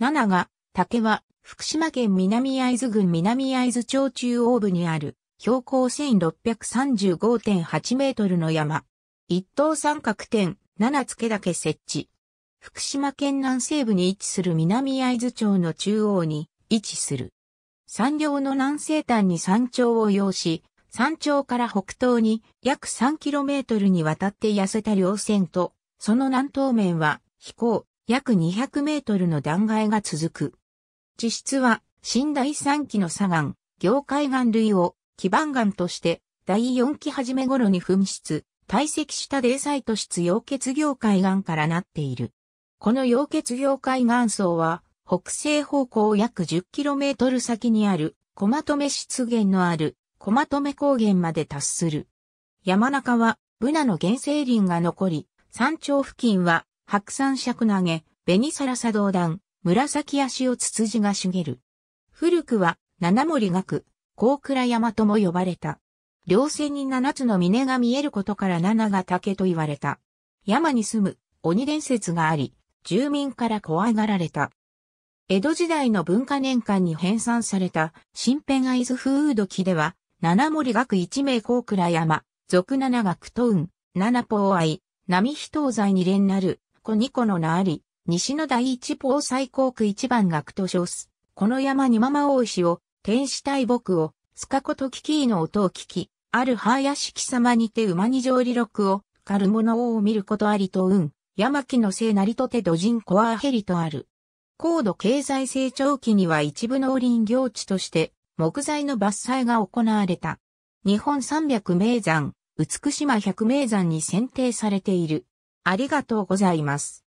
7が、竹は、福島県南会津郡南会津町中央部にある、標高1635.8メートルの山。一等三角点、七付け設置。福島県南西部に位置する南会津町の中央に位置する。山稜の南西端に山頂を要し、山頂から北東に約 3km にわたって痩せた稜線と、その南東面は、飛行、約200メートルの断崖が続く。地質は、新第3期の砂岩、凝灰岩類を基盤岩として、第4期初め頃に噴出、堆積した泥サイト質溶血凝灰岩からなっている。この溶血凝灰岩層は、北西方向約1 0トル先にある、小め湿原のある、小め高原まで達する。山中は、ブナの原生林が残り、山頂付近は白山尺投げ、紅サラサ道断、紫足をツツジが茂る。古くは、七森学、高倉山とも呼ばれた。稜線に七つの峰が見えることから七が竹と言われた。山に住む鬼伝説があり、住民から怖がられた。江戸時代の文化年間に編纂された新編合津風土記では、七森学一名高倉山、俗七学東雲、七宝愛、波東西に連なる、個2個の名あり、西の第一方最高区一番学と称す。この山にまま大石を、天使大木を、スカコとキキーの音を聞き、ある葉屋敷様にて馬に上利録を、狩る者を見ることありと運、山木の聖なりとて土人コアヘリとある。高度経済成長期には一部農林業地として木材の伐採が行われた。日本三百名山、美島百名山に選定されている。ありがとうございます。